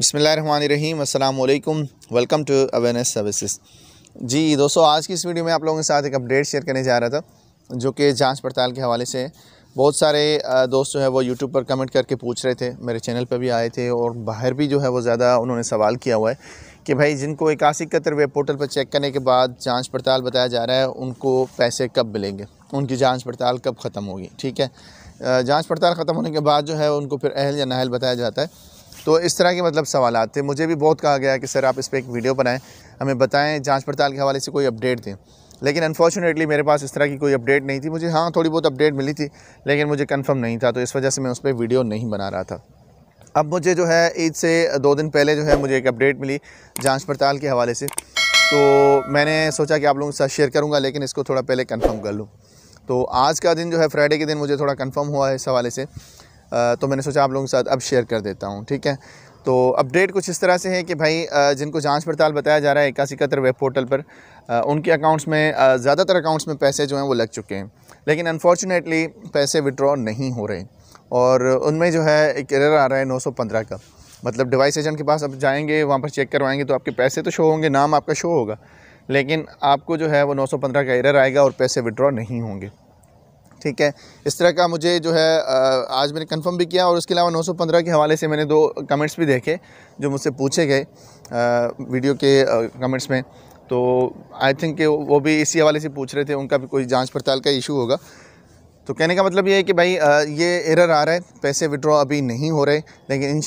बसमीम् अल्लाम welcome to awareness services ji दोस्तों आज की इस वीडियो में आप लोगों के साथ एक अपडेट शेयर करने जा रहा था जो कि जांच पड़ताल के हवाले से बहुत सारे दोस्त जो है वो यूट्यूब पर कमेंट करके पूछ रहे थे मेरे चैनल पर भी आए थे और बाहर भी जो है वो ज़्यादा उन्होंने सवाल किया हुआ है कि भाई जिनको इक्यासी कतर वेब पोर्टल पर चेक करने के बाद जाँच पड़ताल बताया जा रहा है उनको पैसे कब मिलेंगे उनकी जाँच पड़ताल कब ख़त्म होगी ठीक है जाँच पड़ताल ख़त्म होने के बाद जो है उनको फिर अहल या नाहल बताया जाता है तो इस तरह के मतलब सवाल थे मुझे भी बहुत कहा गया कि सर आप इस पर एक वीडियो बनाएं हमें बताएं जाँच पड़ताल के हवाले से कोई अपडेट दें लेकिन अनफॉर्चुनेटली मेरे पास इस तरह की कोई अपडेट नहीं थी मुझे हाँ थोड़ी बहुत अपडेट मिली थी लेकिन मुझे कन्फर्म नहीं था तो इस वजह से मैं उस पर वीडियो नहीं बना रहा था अब मुझे जो है ईद से दो दिन पहले जो है मुझे एक अपडेट मिली जाँच पड़ताल के हवाले से तो मैंने सोचा कि आप लोगों के साथ शेयर करूँगा लेकिन इसको थोड़ा पहले कन्फर्म कर लूँ तो आज का दिन जो है फ्राइडे के दिन मुझे थोड़ा कन्फर्म हुआ है इस हवाले से तो मैंने सोचा आप लोगों के साथ अब शेयर कर देता हूँ ठीक है तो अपडेट कुछ इस तरह से है कि भाई जिनको जांच पड़ताल बताया जा रहा है इक्यासी कतर वेब पोर्टल पर उनके अकाउंट्स में ज़्यादातर अकाउंट्स में पैसे जो हैं वो लग चुके हैं लेकिन अनफॉर्चुनेटली पैसे विड्रॉ नहीं हो रहे और उनमें जो है एक एरर आ रहा है 915 का मतलब डिवाइस एजेंट के पास अब जाएंगे वहाँ पर चेक करवाएंगे तो आपके पैसे तो शो होंगे नाम आपका शो होगा लेकिन आपको जो है वो 915 का एरर आएगा और पैसे विड्रॉ नहीं होंगे ठीक है इस तरह का मुझे जो है आज मैंने कंफर्म भी किया और उसके अलावा 915 के हवाले से मैंने दो कमेंट्स भी देखे जो मुझसे पूछे गए वीडियो के कमेंट्स में तो आई थिंक कि वो भी इसी हवाले से पूछ रहे थे उनका भी कोई जाँच पड़ताल का इशू होगा तो कहने का मतलब ये है कि भाई ये एरर आ रहा है पैसे विड्रॉ अभी नहीं हो रहे लेकिन इन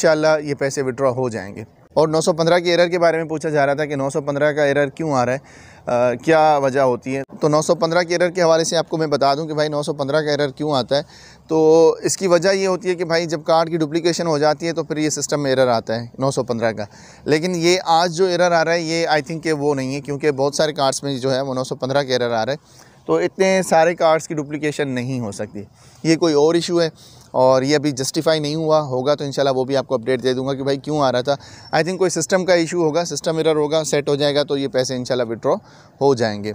ये पैसे विड्रॉ हो जाएंगे और 915 के एरर के बारे में पूछा जा रहा था कि 915 का एरर क्यों आ रहा है आ, क्या वजह होती है तो 915 के एरर के हवाले से आपको मैं बता दूं कि भाई 915 का एरर क्यों आता है तो इसकी वजह ये होती है कि भाई जब कार्ड की डुप्लीकेशन हो जाती है तो फिर ये सिस्टम में एरर आता है 915 का लेकिन ये आज जो एरर आ रहा है ये आई थिंक के वो नहीं है क्योंकि बहुत सारे कार्ड्स में जो है वो नौ के एरर आ रहा है तो इतने सारे कार्ड्स की डुप्लीकेशन नहीं हो सकती ये कोई और इशू है और ये अभी जस्टिफाई नहीं हुआ होगा तो इनशाला वो भी आपको अपडेट दे दूंगा कि भाई क्यों आ रहा था आई थिंक कोई सिस्टम का इशू होगा सिस्टम एरर होगा सेट हो जाएगा तो ये पैसे इनशाला विड्रॉ हो जाएंगे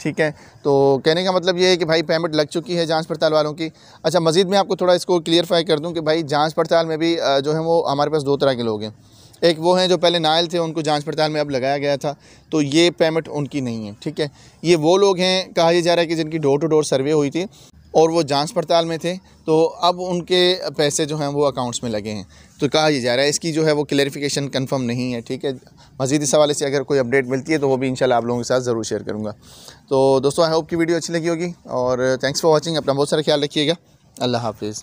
ठीक है तो कहने का मतलब ये है कि भाई पेमेंट लग चुकी है जांच पड़ताल वालों की अच्छा मजीद मैं आपको थोड़ा इसको क्लियरफाई कर दूँ कि भाई जांच पड़ताल में भी जो है वो हमारे पास दो तरह के लोग हैं एक वो हैं जो पहले नायल थे उनको जांच पड़ताल में अब लगाया गया था तो ये पेमेंट उनकी नहीं है ठीक है ये वो लोग हैं कहा जा रहा है कि जिनकी डोर टू डोर सर्वे हुई थी और वो जांच पड़ताल में थे तो अब उनके पैसे जो हैं वो अकाउंट्स में लगे हैं तो कहा यह जा रहा है इसकी जो है वो क्लेरिफिकेशन कंफर्म नहीं है ठीक है मजीद इस हवाले से अगर कोई अपडेट मिलती है तो वो भी इंशाल्लाह आप लोगों के साथ ज़रूर शेयर करूँगा तो दोस्तों आई होप की वीडियो अच्छी लगी होगी और थैंक्स फॉर वॉचिंग अपना बहुत सारा ख्याल रखिएगा अल्लाह हाफिज़